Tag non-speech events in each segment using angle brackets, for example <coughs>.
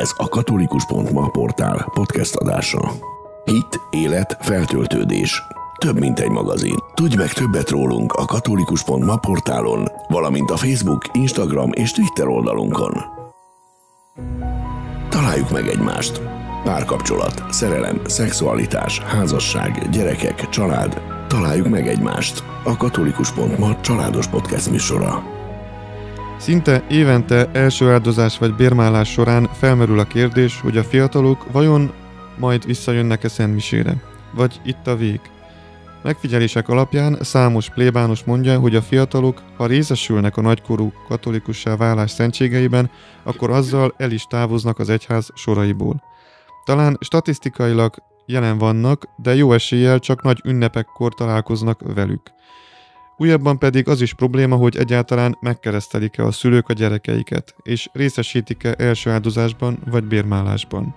Ez a katolikus.ma portál podcast adása. Hit, élet, feltöltődés. Több, mint egy magazin. Tudj meg többet rólunk a katolikus.ma portálon, valamint a Facebook, Instagram és Twitter oldalunkon. Találjuk meg egymást. Párkapcsolat, szerelem, szexualitás, házasság, gyerekek, család. Találjuk meg egymást. A katolikus.ma családos podcast műsora. Szinte évente első áldozás vagy bérmálás során felmerül a kérdés, hogy a fiatalok vajon majd visszajönnek-e Szentmisére, vagy itt a vég. Megfigyelések alapján számos plébános mondja, hogy a fiatalok, ha részesülnek a nagykorú katolikussá válás szentségeiben, akkor azzal el is távoznak az egyház soraiból. Talán statisztikailag jelen vannak, de jó eséllyel csak nagy ünnepekkor találkoznak velük. Újabban pedig az is probléma, hogy egyáltalán megkeresztelik-e a szülők a gyerekeiket, és részesítik-e első áldozásban vagy bérmálásban.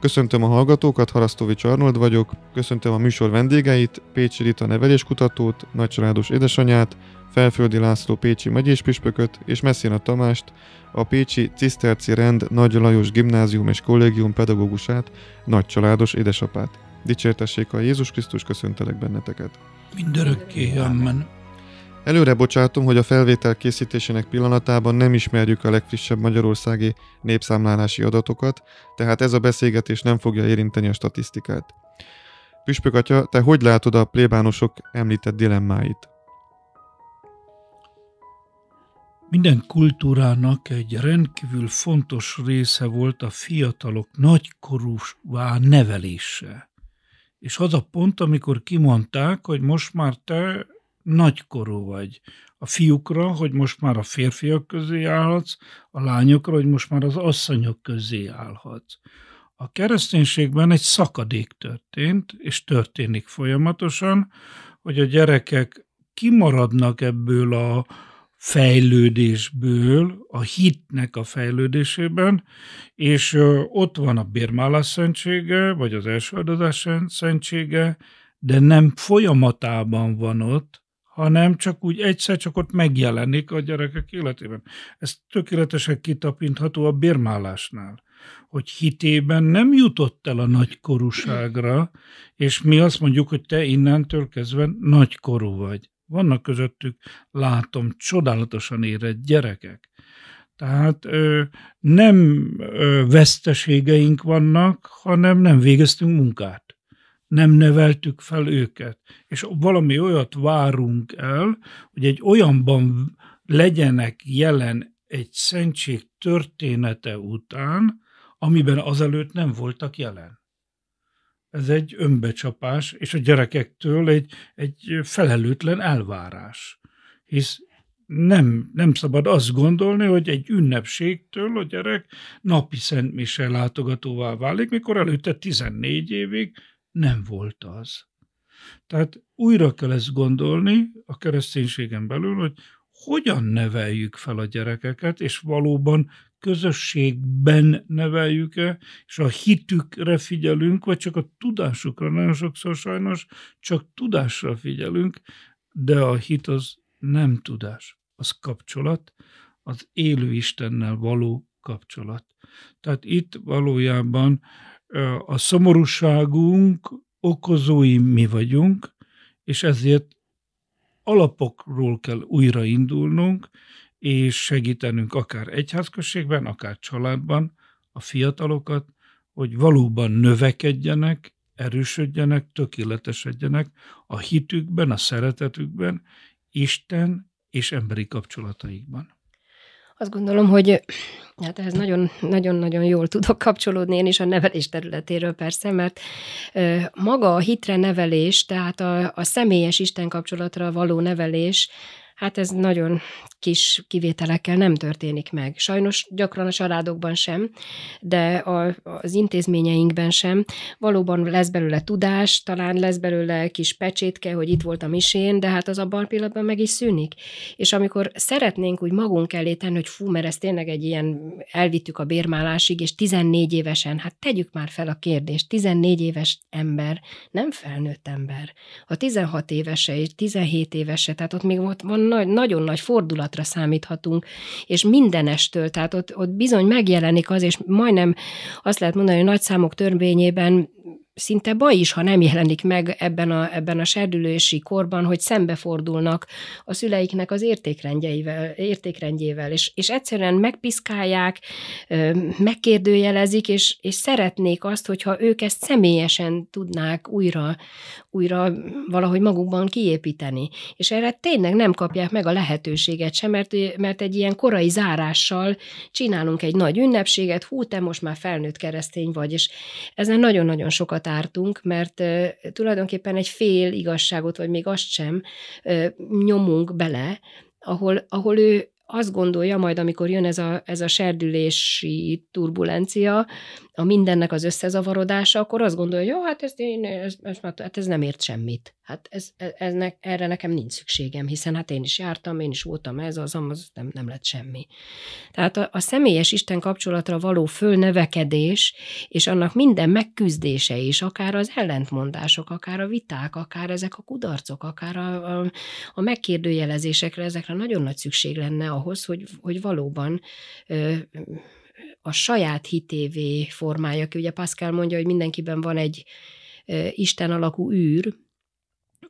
Köszöntöm a hallgatókat, Harasztovics Arnold vagyok, köszöntöm a műsor vendégeit, Pécsi Rita neveléskutatót, Nagycsaládos édesanyát, Felföldi László Pécsi megyéspüspököt és Messina Tamást, a Pécsi Ciszterci Rend Nagy Lajos Gimnázium és Kollégium pedagógusát, Nagycsaládos édesapát. Dicsértessék a Jézus Krisztus, köszöntelek benneteket! mindörökké. Amen. Előre bocsátom, hogy a felvétel készítésének pillanatában nem ismerjük a legfrissebb magyarországi népszámlálási adatokat, tehát ez a beszélgetés nem fogja érinteni a statisztikát. Püspök atya, te hogy látod a plébánosok említett dilemmáit? Minden kultúrának egy rendkívül fontos része volt a fiatalok nagykorúvá nevelése. És az a pont, amikor kimondták, hogy most már te nagykorú vagy. A fiúkra, hogy most már a férfiak közé állhatsz, a lányokra, hogy most már az asszonyok közé állhatsz. A kereszténységben egy szakadék történt, és történik folyamatosan, hogy a gyerekek kimaradnak ebből a, fejlődésből, a hitnek a fejlődésében, és ott van a Birmálás szentsége, vagy az elsőadozás szentsége, de nem folyamatában van ott, hanem csak úgy egyszer csak ott megjelenik a gyerekek életében. Ez tökéletesen kitapintható a birmálásnál, hogy hitében nem jutott el a nagykorúságra, és mi azt mondjuk, hogy te innentől kezdve nagykorú vagy. Vannak közöttük, látom, csodálatosan érett gyerekek. Tehát ö, nem ö, veszteségeink vannak, hanem nem végeztünk munkát. Nem neveltük fel őket. És valami olyat várunk el, hogy egy olyanban legyenek jelen egy szentség története után, amiben azelőtt nem voltak jelen ez egy önbecsapás, és a gyerekektől egy, egy felelőtlen elvárás. Hisz nem, nem szabad azt gondolni, hogy egy ünnepségtől a gyerek napi szentmise látogatóvá válik, mikor előtte 14 évig nem volt az. Tehát újra kell ezt gondolni a kereszténységen belül, hogy hogyan neveljük fel a gyerekeket, és valóban közösségben neveljük-e, és a hitükre figyelünk, vagy csak a tudásukra. Nagyon sokszor sajnos csak tudásra figyelünk, de a hit az nem tudás, az kapcsolat, az élő Istennel való kapcsolat. Tehát itt valójában a szomorúságunk okozói mi vagyunk, és ezért alapokról kell újraindulnunk, és segítenünk akár egyházközségben, akár családban a fiatalokat, hogy valóban növekedjenek, erősödjenek, tökéletesedjenek a hitükben, a szeretetükben, Isten és emberi kapcsolataikban. Azt gondolom, hogy hát ehhez nagyon-nagyon jól tudok kapcsolódni én is a nevelés területéről persze, mert maga a hitre nevelés, tehát a, a személyes Isten kapcsolatra való nevelés, hát ez nagyon kis kivételekkel nem történik meg. Sajnos gyakran a családokban sem, de a, az intézményeinkben sem. Valóban lesz belőle tudás, talán lesz belőle kis pecsétke, hogy itt volt a misén, de hát az abban a pillanatban meg is szűnik. És amikor szeretnénk úgy magunk elé tenni, hogy fú, mert ez tényleg egy ilyen, elvittük a bérmálásig, és 14 évesen, hát tegyük már fel a kérdést, 14 éves ember, nem felnőtt ember. A 16 évese és 17 évese, tehát ott még ott van nagy, nagyon nagy fordulat kapcsolatra számíthatunk, és mindenestől, tehát ott, ott bizony megjelenik az, és majdnem azt lehet mondani, hogy nagy számok törvényében szinte baj is, ha nem jelenik meg ebben a, ebben a serdülősi korban, hogy szembefordulnak a szüleiknek az értékrendjeivel, értékrendjével, és, és egyszerűen megpiszkálják, megkérdőjelezik, és, és szeretnék azt, hogyha ők ezt személyesen tudnák újra, újra valahogy magukban kiépíteni. És erre tényleg nem kapják meg a lehetőséget sem, mert, mert egy ilyen korai zárással csinálunk egy nagy ünnepséget, hú, te most már felnőtt keresztény vagy, és ezen nagyon-nagyon sokat sokat ártunk, mert tulajdonképpen egy fél igazságot, vagy még azt sem nyomunk bele, ahol, ahol ő azt gondolja majd, amikor jön ez a, ez a serdülési turbulencia, a mindennek az összezavarodása, akkor azt gondolja, hogy jó, hát ez, én, ez, ez, hát ez nem ért semmit. Hát ez, ez, ez ne, erre nekem nincs szükségem, hiszen hát én is jártam, én is voltam ez, az, az nem, nem lett semmi. Tehát a, a személyes Isten kapcsolatra való fölnevekedés, és annak minden megküzdése is, akár az ellentmondások, akár a viták, akár ezek a kudarcok, akár a, a, a megkérdőjelezésekre, ezekre nagyon nagy szükség lenne ahhoz, hogy, hogy valóban ö, a saját hitévé formálja ki. Ugye Pascal mondja, hogy mindenkiben van egy Isten alakú űr,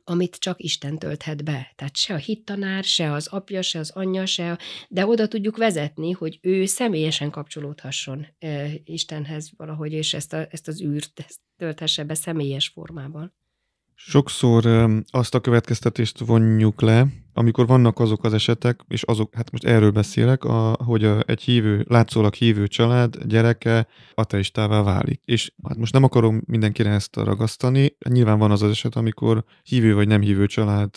amit csak Isten tölthet be. Tehát se a hittanár, se az apja, se az anyja, se a... De oda tudjuk vezetni, hogy ő személyesen kapcsolódhasson Istenhez valahogy, és ezt, a, ezt az űrt ezt tölthesse be személyes formában. Sokszor azt a következtetést vonjuk le, amikor vannak azok az esetek, és azok, hát most erről beszélek, a, hogy a, egy hívő, látszólag hívő család gyereke ateistává válik. És hát most nem akarom mindenkire ezt ragasztani, nyilván van az az eset, amikor hívő vagy nem hívő család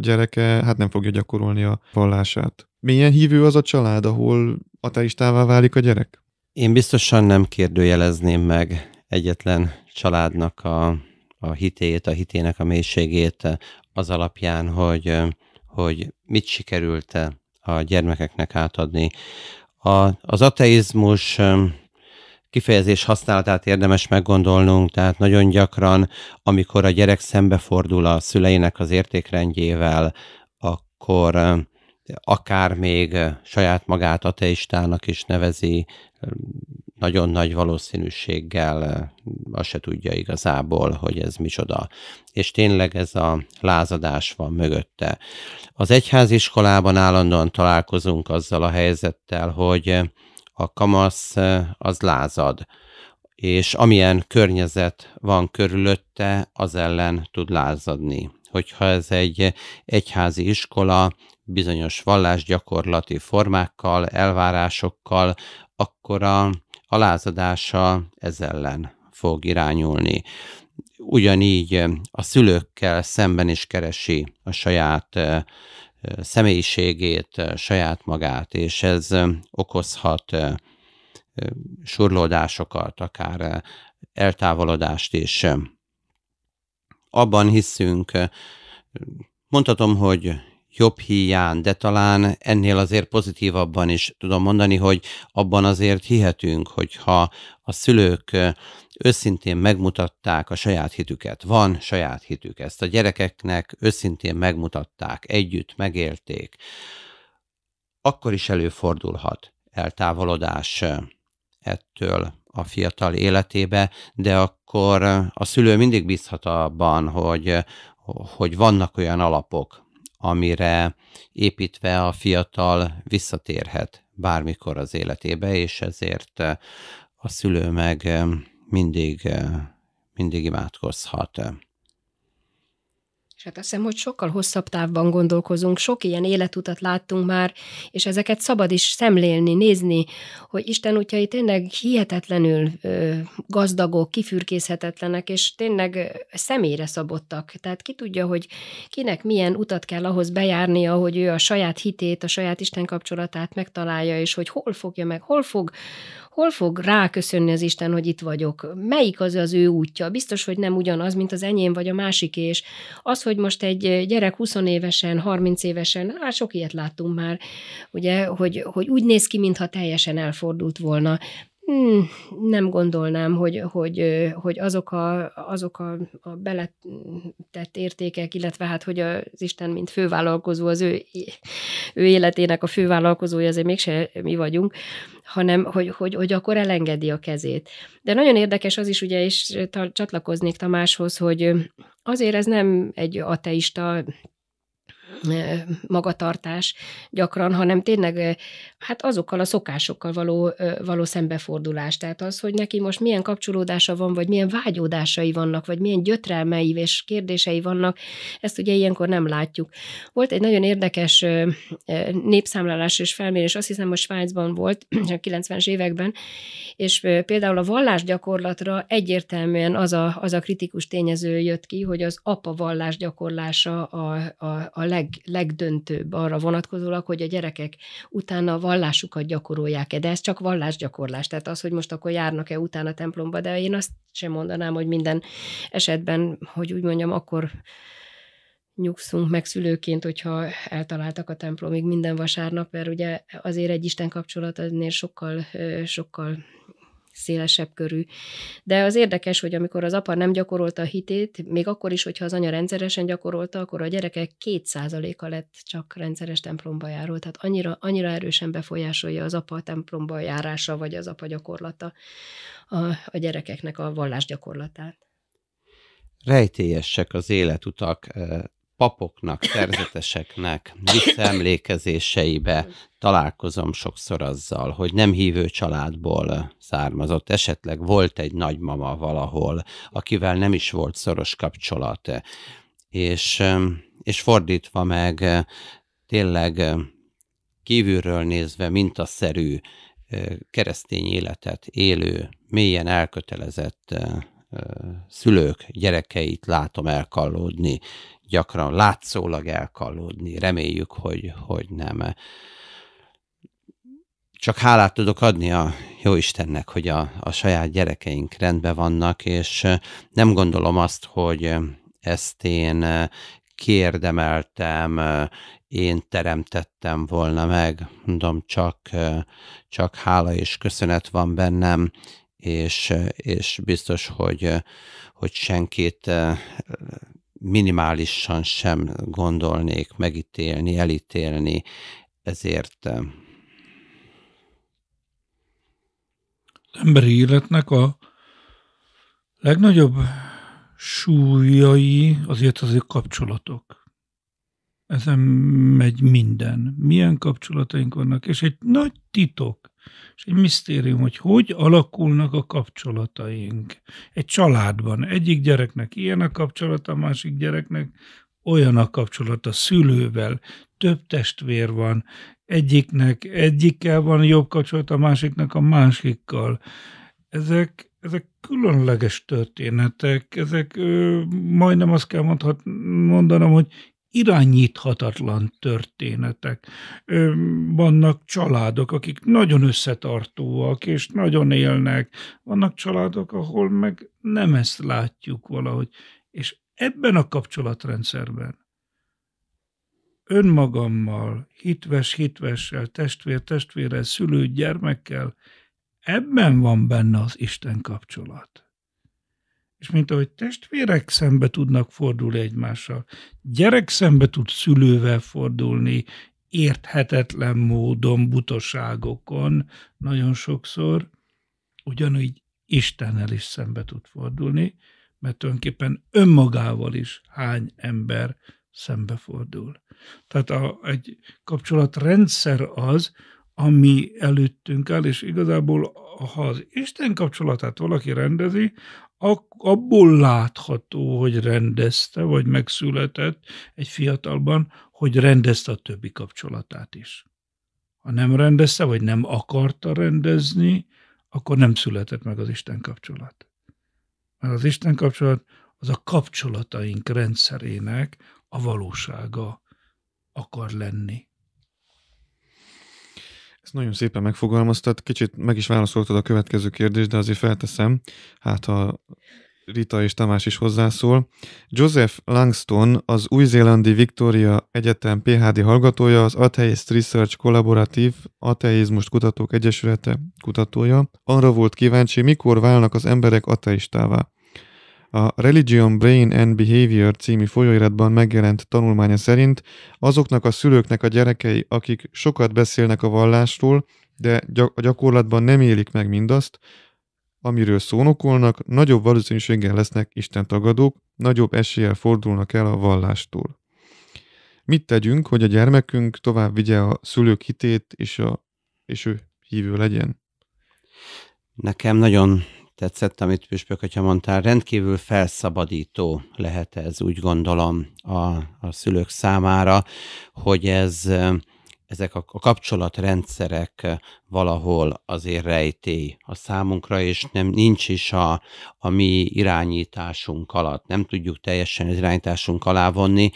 gyereke hát nem fogja gyakorolni a vallását. Milyen hívő az a család, ahol ateistává válik a gyerek? Én biztosan nem kérdőjelezném meg egyetlen családnak a a hitét, a hitének a mélységét eh, az alapján, hogy, eh, hogy mit sikerült eh, a gyermekeknek átadni. A, az ateizmus kifejezés használatát érdemes meggondolnunk, tehát nagyon gyakran, amikor a gyerek szembefordul a szüleinek az értékrendjével, akkor akár még saját magát ateistának is nevezi, nagyon nagy valószínűséggel azt se tudja igazából, hogy ez micsoda. És tényleg ez a lázadás van mögötte. Az egyháziskolában állandóan találkozunk azzal a helyzettel, hogy a kamasz az lázad, és amilyen környezet van körülötte, az ellen tud lázadni hogyha ez egy eh, egyházi iskola bizonyos vallásgyakorlati formákkal, elvárásokkal, akkor a, a lázadása ez ellen fog irányulni. Ugyanígy eh, a szülőkkel szemben is keresi a saját eh, személyiségét, saját magát, és ez okozhat surlódásokat, akár eltávolodást is abban hiszünk, mondhatom, hogy jobb hiány, de talán ennél azért pozitívabban is tudom mondani, hogy abban azért hihetünk, hogyha a szülők őszintén megmutatták a saját hitüket. Van saját hitük, ezt a gyerekeknek őszintén megmutatták, együtt megélték. Akkor is előfordulhat eltávolodás ettől a fiatal életébe, de a akkor a szülő mindig bízhat abban, hogy, hogy vannak olyan alapok, amire építve a fiatal visszatérhet bármikor az életébe, és ezért a szülő meg mindig, mindig imádkozhat. És hát azt hiszem, hogy sokkal hosszabb távban gondolkozunk, sok ilyen életutat láttunk már, és ezeket szabad is szemlélni, nézni, hogy Isten útjai tényleg hihetetlenül ö, gazdagok, kifürkészhetetlenek, és tényleg személyre szabottak. Tehát ki tudja, hogy kinek milyen utat kell ahhoz bejárnia, hogy ő a saját hitét, a saját Isten kapcsolatát megtalálja, és hogy hol fogja meg, hol fog hol fog ráköszönni az Isten, hogy itt vagyok? Melyik az az ő útja? Biztos, hogy nem ugyanaz, mint az enyém vagy a másik, és az, hogy most egy gyerek 20 évesen, 30 évesen, hát sok ilyet láttunk már, ugye, hogy, hogy úgy néz ki, mintha teljesen elfordult volna. Hmm, nem gondolnám, hogy, hogy, hogy azok, a, azok a, a beletett értékek, illetve hát, hogy az Isten, mint fővállalkozó, az ő, ő életének a fővállalkozója, azért mégse mi vagyunk, hanem hogy, hogy, hogy akkor elengedi a kezét. De nagyon érdekes az is, ugye, és ta, csatlakoznék Tamáshoz, hogy azért ez nem egy ateista magatartás gyakran, hanem tényleg hát azokkal a szokásokkal való, való szembefordulás. Tehát az, hogy neki most milyen kapcsolódása van, vagy milyen vágyódásai vannak, vagy milyen gyötrelmei és kérdései vannak, ezt ugye ilyenkor nem látjuk. Volt egy nagyon érdekes népszámlálás és felmérés, azt hiszem, hogy Svájcban volt, <clears throat> a 90-es években, és például a vallásgyakorlatra egyértelműen az a, az a kritikus tényező jött ki, hogy az apa vallásgyakorlása a, a, a leg legdöntőbb arra vonatkozólag, hogy a gyerekek utána a vallásukat gyakorolják-e, de ez csak vallásgyakorlás. Tehát az, hogy most akkor járnak-e utána templomba, de én azt sem mondanám, hogy minden esetben, hogy úgy mondjam, akkor nyugszunk meg szülőként, hogyha eltaláltak a templomig minden vasárnap, mert ugye azért egy Isten kapcsolat aznél sokkal, sokkal szélesebb körű. De az érdekes, hogy amikor az apa nem gyakorolta a hitét, még akkor is, hogyha az anya rendszeresen gyakorolta, akkor a gyerekek kétszázaléka lett csak rendszeres templomba járó. Tehát annyira, annyira erősen befolyásolja az apa templomba járása, vagy az apa gyakorlata a, a gyerekeknek a vallás gyakorlatát. Rejtélyesek az életutak eh, papoknak, szerzeteseknek visszaemlékezéseibe találkozom sokszor azzal, hogy nem hívő családból származott, esetleg volt egy nagymama valahol, akivel nem is volt szoros kapcsolat, és, és fordítva meg tényleg kívülről nézve mintaszerű keresztény életet élő, mélyen elkötelezett szülők gyerekeit látom elkallódni, gyakran látszólag elkallódni, reméljük, hogy, hogy nem. Csak hálát tudok adni a jó Istennek, hogy a, a saját gyerekeink rendben vannak, és nem gondolom azt, hogy ezt én kérdemeltem, én teremtettem volna meg, mondom, csak, csak hála és köszönet van bennem, és, és biztos, hogy, hogy senkit eh, minimálisan sem gondolnék megítélni, elítélni, ezért eh, az emberi életnek a legnagyobb súlyai azért azért kapcsolatok. Ezen megy minden. Milyen kapcsolataink vannak, és egy nagy titok, és egy misztérium, hogy hogy alakulnak a kapcsolataink. Egy családban egyik gyereknek ilyen a kapcsolata, a másik gyereknek olyan a kapcsolata szülővel, több testvér van, egyiknek egyikkel van jobb kapcsolat, a másiknak a másikkal. Ezek, ezek különleges történetek, ezek ö, majdnem azt kell mondhat, mondanom, hogy irányíthatatlan történetek. Vannak családok, akik nagyon összetartóak, és nagyon élnek. Vannak családok, ahol meg nem ezt látjuk valahogy. És ebben a kapcsolatrendszerben önmagammal, hitves-hitvessel, testvér-testvérrel, szülő-gyermekkel, ebben van benne az Isten kapcsolat és mint ahogy testvérek szembe tudnak fordulni egymással, gyerek szembe tud szülővel fordulni, érthetetlen módon, butaságokon nagyon sokszor, ugyanúgy Istennel is szembe tud fordulni, mert tulajdonképpen önmagával is hány ember szembe fordul. Tehát a, egy kapcsolatrendszer az, ami előttünk áll, és igazából ha az Isten kapcsolatát valaki rendezi, abból látható, hogy rendezte, vagy megszületett egy fiatalban, hogy rendezte a többi kapcsolatát is. Ha nem rendezte, vagy nem akarta rendezni, akkor nem született meg az Isten kapcsolat. Mert az Isten kapcsolat az a kapcsolataink rendszerének a valósága akar lenni. Ezt nagyon szépen megfogalmaztad, kicsit meg is válaszoltad a következő kérdést, de azért felteszem, hát ha Rita és Tamás is hozzászól. Joseph Langston, az új-zélandi Victoria Egyetem PhD hallgatója, az Atheist Research Collaborative Ateizmust Kutatók Egyesülete kutatója, arra volt kíváncsi, mikor válnak az emberek ateistává. A Religion, Brain and Behavior című folyóiratban megjelent tanulmánya szerint azoknak a szülőknek a gyerekei, akik sokat beszélnek a vallásról, de a gyakorlatban nem élik meg mindazt, amiről szónokolnak, nagyobb valószínűséggel lesznek Isten tagadók, nagyobb eséllyel fordulnak el a vallástól. Mit tegyünk, hogy a gyermekünk tovább vigye a szülők hitét, és, a, és ő hívő legyen? Nekem nagyon tetszett, amit Püspök, hogyha mondtál, rendkívül felszabadító lehet ez, úgy gondolom, a, a szülők számára, hogy ez ezek a kapcsolatrendszerek valahol azért rejtély a számunkra, és nem nincs is a, a mi irányításunk alatt. Nem tudjuk teljesen az irányításunk alá vonni,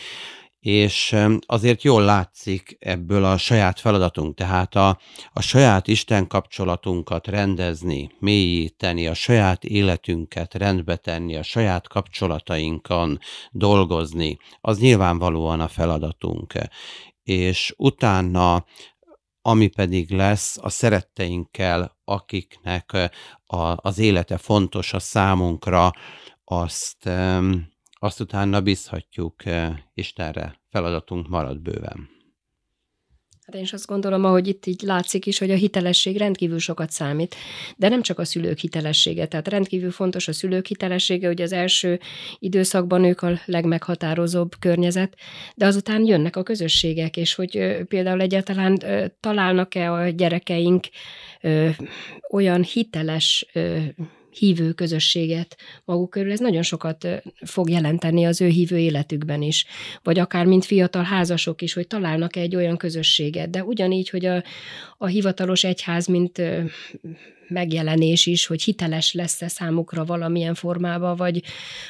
és azért jól látszik ebből a saját feladatunk, tehát a, a saját Isten kapcsolatunkat rendezni, mélyíteni, a saját életünket rendbe tenni, a saját kapcsolatainkon dolgozni, az nyilvánvalóan a feladatunk. És utána ami pedig lesz a szeretteinkkel, akiknek a, az élete fontos a számunkra, azt azt utána bízhatjuk eh, Istenre, feladatunk marad bőven. Hát én is azt gondolom, ahogy itt így látszik is, hogy a hitelesség rendkívül sokat számít, de nem csak a szülők hitelessége. Tehát rendkívül fontos a szülők hitelessége, hogy az első időszakban ők a legmeghatározóbb környezet, de azután jönnek a közösségek, és hogy például egyáltalán találnak-e a gyerekeink olyan hiteles hívő közösséget maguk körül, ez nagyon sokat fog jelenteni az ő hívő életükben is. Vagy akár mint fiatal házasok is, hogy találnak -e egy olyan közösséget. De ugyanígy, hogy a, a hivatalos egyház, mint megjelenés is, hogy hiteles lesz-e számukra valamilyen formában, vagy,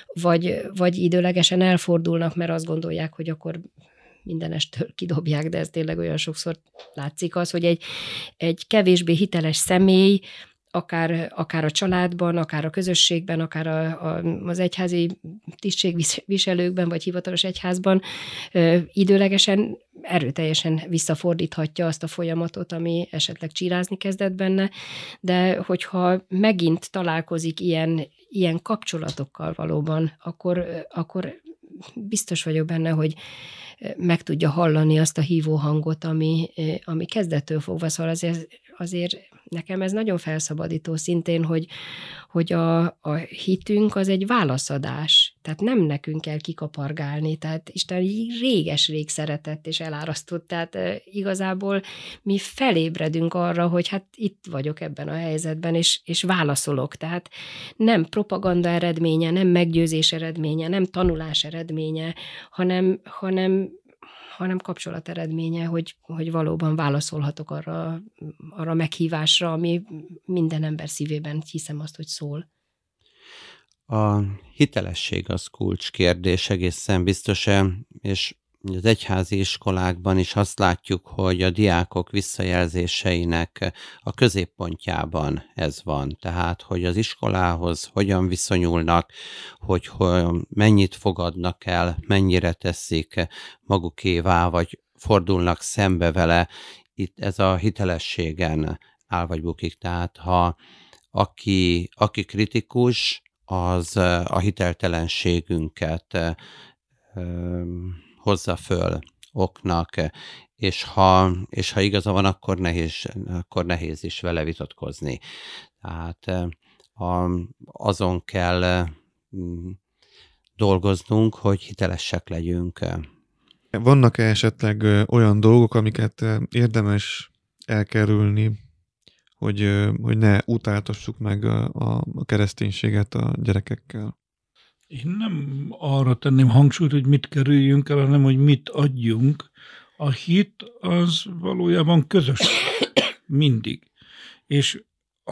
vagy, vagy időlegesen elfordulnak, mert azt gondolják, hogy akkor mindenestől kidobják, de ez tényleg olyan sokszor látszik az, hogy egy, egy kevésbé hiteles személy akár, akár a családban, akár a közösségben, akár a, a, az egyházi tisztségviselőkben, vagy hivatalos egyházban időlegesen erőteljesen visszafordíthatja azt a folyamatot, ami esetleg csirázni kezdett benne, de hogyha megint találkozik ilyen, ilyen kapcsolatokkal valóban, akkor, akkor biztos vagyok benne, hogy meg tudja hallani azt a hívó hangot, ami, ami kezdettől fogva, szóval azért, azért nekem ez nagyon felszabadító szintén, hogy, hogy a, a hitünk az egy válaszadás, tehát nem nekünk kell kikapargálni, tehát Isten réges-rég szeretett és elárasztott, tehát igazából mi felébredünk arra, hogy hát itt vagyok ebben a helyzetben, és, és válaszolok, tehát nem propaganda eredménye, nem meggyőzés eredménye, nem tanulás eredménye, hanem, hanem hanem kapcsolat eredménye, hogy, hogy valóban válaszolhatok arra, arra meghívásra, ami minden ember szívében hiszem azt, hogy szól. A hitelesség az kulcs egészen biztosan, és az egyházi iskolákban is azt látjuk, hogy a diákok visszajelzéseinek a középpontjában ez van. Tehát, hogy az iskolához hogyan viszonyulnak, hogy mennyit fogadnak el, mennyire teszik magukévá, vagy fordulnak szembe vele, itt ez a hitelességen áll vagy bukik. Tehát ha aki, aki kritikus, az a hiteltelenségünket hozza föl oknak, és ha, és ha igaza van, akkor nehéz, akkor nehéz is vele vitatkozni. Tehát eh, a, azon kell mm, dolgoznunk, hogy hitelesek legyünk. Vannak-e esetleg olyan dolgok, amiket eh, érdemes elkerülni, hogy, hogy ne utáltassuk meg a, a kereszténységet a gyerekekkel? Én nem arra tenném hangsúlyt, hogy mit kerüljünk el, hanem hogy mit adjunk. A hit az valójában közös <coughs> mindig. És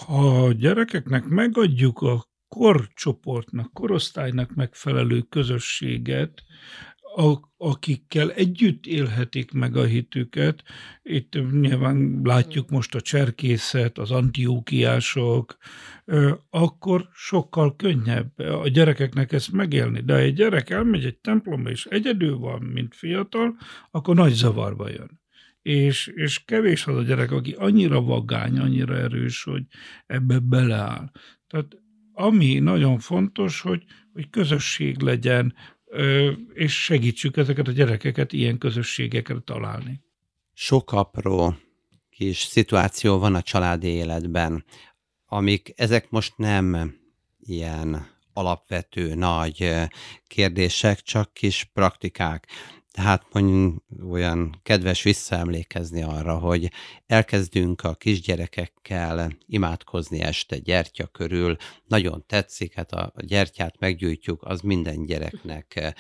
ha a gyerekeknek megadjuk a korcsoportnak, korosztálynak megfelelő közösséget, akikkel együtt élhetik meg a hitüket. Itt nyilván látjuk most a cserkészet, az antiókiások, akkor sokkal könnyebb a gyerekeknek ezt megélni. De ha egy gyerek elmegy egy templomba, és egyedül van, mint fiatal, akkor nagy zavarba jön és, és kevés az a gyerek, aki annyira vagány, annyira erős, hogy ebbe beleáll. Tehát ami nagyon fontos, hogy, hogy közösség legyen, és segítsük ezeket a gyerekeket ilyen közösségekre találni. Sok apró kis szituáció van a családi életben, amik ezek most nem ilyen alapvető nagy kérdések, csak kis praktikák. Tehát mondjuk olyan kedves visszaemlékezni arra, hogy elkezdünk a kisgyerekekkel imádkozni este gyertya körül, nagyon tetszik, hát a gyertyát meggyújtjuk, az minden gyereknek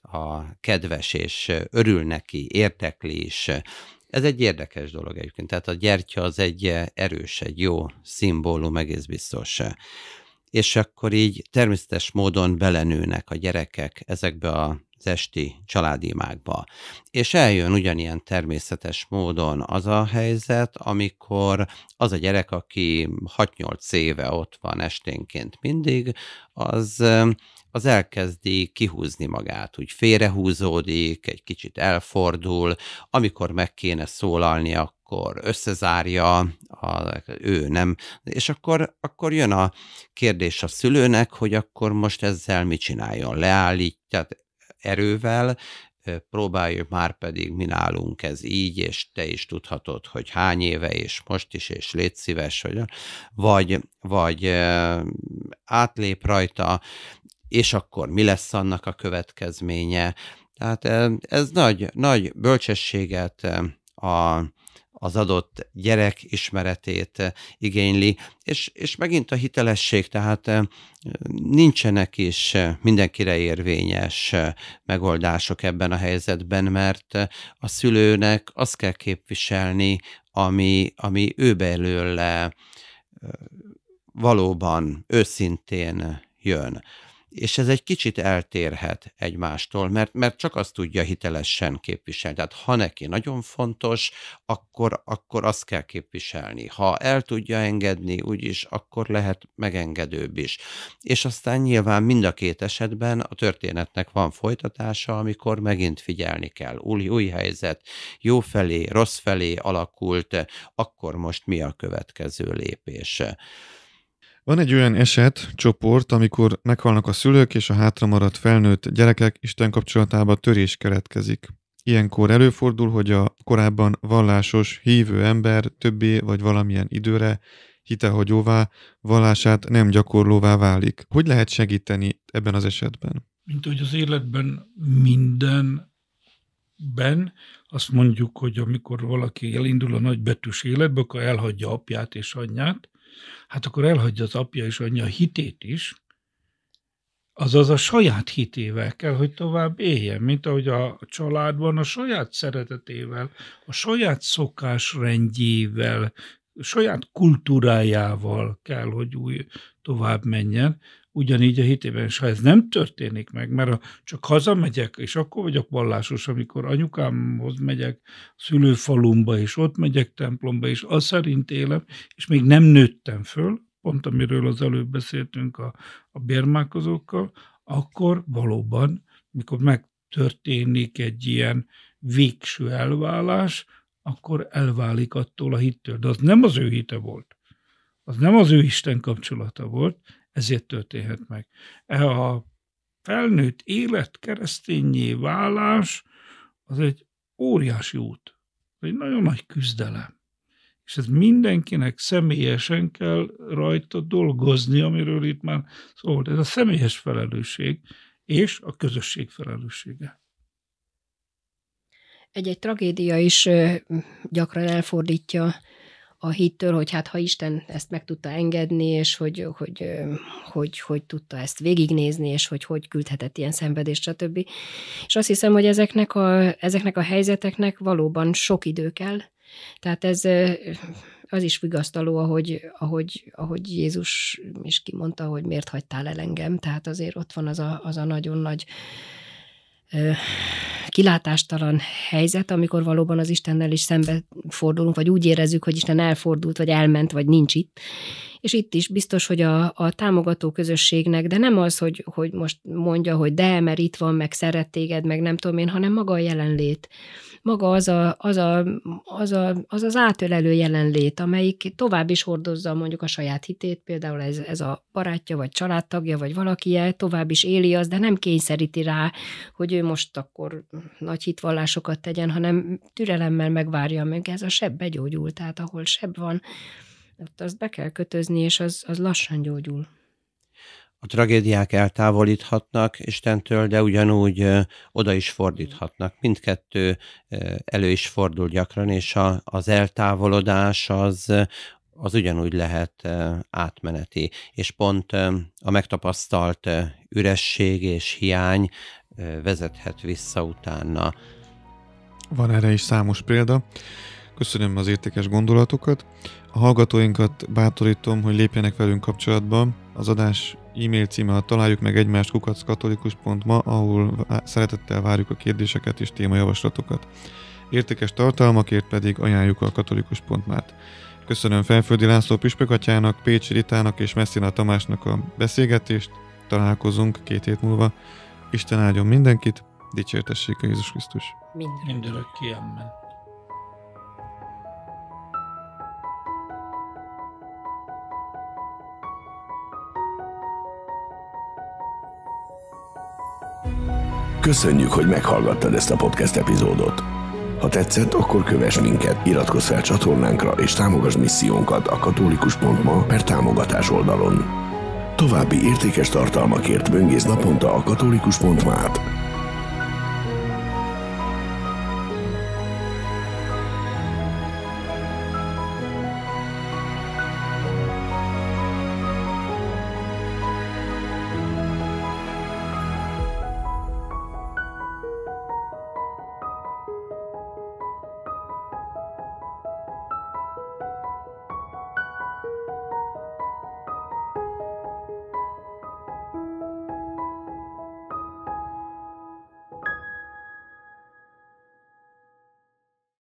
a kedves, és örül neki, érdekli is. Ez egy érdekes dolog egyébként, tehát a gyertya az egy erős, egy jó szimbólum, egész biztos és akkor így természetes módon belenőnek a gyerekek ezekbe a az esti családi És eljön ugyanilyen természetes módon az a helyzet, amikor az a gyerek, aki 6-8 éve ott van esténként mindig, az az elkezdi kihúzni magát, úgy félrehúzódik, egy kicsit elfordul, amikor meg kéne szólalni, akkor összezárja, a, ő nem, és akkor, akkor jön a kérdés a szülőnek, hogy akkor most ezzel mit csináljon, leállítja? erővel, próbáljuk már pedig mi nálunk ez így, és te is tudhatod, hogy hány éve, és most is, és légy szíves, vagy, vagy, vagy átlép rajta, és akkor mi lesz annak a következménye. Tehát ez nagy, nagy bölcsességet a az adott gyerek ismeretét eh, igényli, és, és megint a hitelesség, tehát eh, nincsenek is eh, mindenkire érvényes megoldások ebben a helyzetben, mert a szülőnek azt kell képviselni, ami, ami ő belőle valóban őszintén jön és ez egy kicsit eltérhet egymástól, mert, mert csak azt tudja hitelesen képviselni. Tehát ha neki nagyon fontos, akkor, akkor azt kell képviselni. Ha el tudja engedni, úgyis akkor lehet megengedőbb is. És aztán nyilván mind a két esetben a történetnek van folytatása, amikor megint figyelni kell. Új, új helyzet, jó felé, rossz felé alakult, akkor most mi a következő lépés? Van egy olyan eset, csoport, amikor meghalnak a szülők és a hátramaradt felnőtt gyerekek Isten kapcsolatába törés keletkezik. Ilyenkor előfordul, hogy a korábban vallásos, hívő ember többé vagy valamilyen időre hitehagyóvá, vallását nem gyakorlóvá válik. Hogy lehet segíteni ebben az esetben? Mint hogy az életben mindenben azt mondjuk, hogy amikor valaki elindul a nagybetűs életbe, akkor elhagyja apját és anyját, hát akkor elhagyja az apja és anyja hitét is, azaz a saját hitével kell, hogy tovább éljen, mint ahogy a családban a saját szeretetével, a saját szokásrendjével, a saját kultúrájával kell, hogy új tovább menjen, Ugyanígy a hitében, és ha ez nem történik meg, mert ha csak hazamegyek, és akkor vagyok vallásos, amikor anyukámhoz megyek, szülőfalumba, és ott megyek templomba, és az szerint élem, és még nem nőttem föl, pont amiről az előbb beszéltünk a, a bérmálkozókkal, akkor valóban, mikor megtörténik egy ilyen végső elválás, akkor elválik attól a hittől. De az nem az ő hite volt. Az nem az ő Isten kapcsolata volt, ezért történhet meg. E a felnőtt élet keresztényé válás az egy óriási út, egy nagyon nagy küzdelem. És ez mindenkinek személyesen kell rajta dolgozni, amiről itt már szólt. Ez a személyes felelősség és a közösség felelőssége egy-egy tragédia is gyakran elfordítja a hittől, hogy hát ha Isten ezt meg tudta engedni, és hogy hogy, hogy, hogy, hogy tudta ezt végignézni, és hogy hogy küldhetett ilyen szenvedést, stb. És azt hiszem, hogy ezeknek a, ezeknek a helyzeteknek valóban sok idő kell, tehát ez az is vigasztaló, ahogy, ahogy, ahogy Jézus is kimondta, hogy miért hagytál el engem. Tehát azért ott van az a, az a nagyon nagy ö, kilátástalan helyzet, amikor valóban az Istennel is szembe fordulunk, vagy úgy érezzük, hogy Isten elfordult, vagy elment, vagy nincs itt, és itt is biztos, hogy a, a támogató közösségnek, de nem az, hogy, hogy most mondja, hogy de, mert itt van, meg szeret téged, meg nem tudom én, hanem maga a jelenlét. Maga az a, az, a, az, a, az, az átölelő jelenlét, amelyik tovább is hordozza mondjuk a saját hitét, például ez, ez a barátja, vagy családtagja, vagy valaki tovább is éli az, de nem kényszeríti rá, hogy ő most akkor nagy hitvallásokat tegyen, hanem türelemmel megvárja, meg ez a seb begyógyul, tehát ahol seb van, ott azt be kell kötözni, és az, az lassan gyógyul. A tragédiák eltávolíthatnak Istentől, de ugyanúgy oda is fordíthatnak. Mindkettő elő is fordul gyakran, és a, az eltávolodás az, az ugyanúgy lehet átmeneti. És pont a megtapasztalt üresség és hiány vezethet vissza utána. Van erre is számos példa. Köszönöm az értékes gondolatokat. A hallgatóinkat bátorítom, hogy lépjenek velünk kapcsolatba. Az adás e-mail címe a találjuk meg egymást kukackatolikus.ma, ahol szeretettel várjuk a kérdéseket és témajavaslatokat. Értékes tartalmakért pedig ajánljuk a katolikus.mát. Köszönöm Felföldi László Püspökatyának, Pécsi Ritának és Messina Tamásnak a beszélgetést. Találkozunk két hét múlva. Isten áldjon mindenkit, dicsértessék a Jézus Krisztus. Mindenki. Mindenki, Köszönjük, hogy meghallgattad ezt a podcast epizódot. Ha tetszett, akkor kövess minket, iratkozz fel csatornánkra és támogass missziónkat a katolikus.ma per támogatás oldalon. További értékes tartalmakért böngész naponta a katolikus.ma-t.